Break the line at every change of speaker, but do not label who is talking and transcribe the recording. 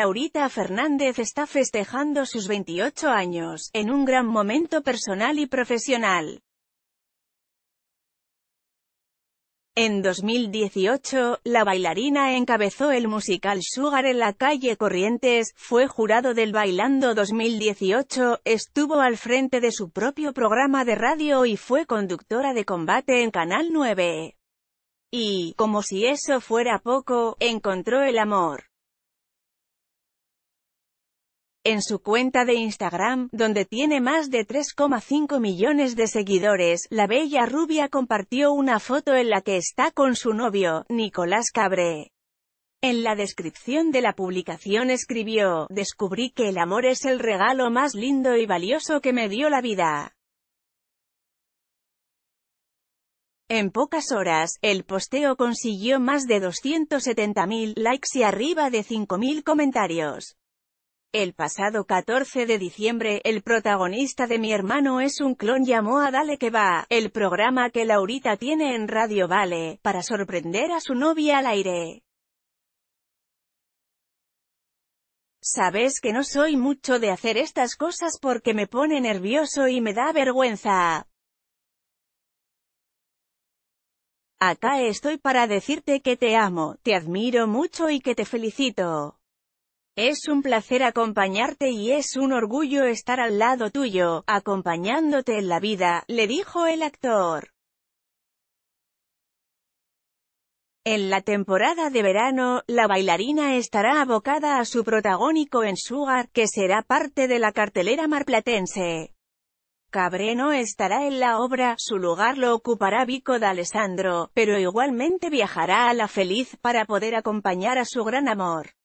Laurita Fernández está festejando sus 28 años, en un gran momento personal y profesional. En 2018, la bailarina encabezó el musical Sugar en la calle Corrientes, fue jurado del Bailando 2018, estuvo al frente de su propio programa de radio y fue conductora de combate en Canal 9. Y, como si eso fuera poco, encontró el amor en su cuenta de Instagram, donde tiene más de 3,5 millones de seguidores, la bella rubia compartió una foto en la que está con su novio, Nicolás Cabré. En la descripción de la publicación escribió, descubrí que el amor es el regalo más lindo y valioso que me dio la vida. En pocas horas, el posteo consiguió más de 270.000 likes y arriba de 5.000 comentarios. El pasado 14 de diciembre, el protagonista de Mi Hermano es un clon llamó a Dale que va, el programa que Laurita tiene en Radio Vale, para sorprender a su novia al aire. Sabes que no soy mucho de hacer estas cosas porque me pone nervioso y me da vergüenza. Acá estoy para decirte que te amo, te admiro mucho y que te felicito. Es un placer acompañarte y es un orgullo estar al lado tuyo, acompañándote en la vida, le dijo el actor. En la temporada de verano, la bailarina estará abocada a su protagónico en Sugar, que será parte de la cartelera marplatense. Cabreno estará en la obra, su lugar lo ocupará Vico D'Alessandro, pero igualmente viajará a La Feliz para poder acompañar a su gran amor.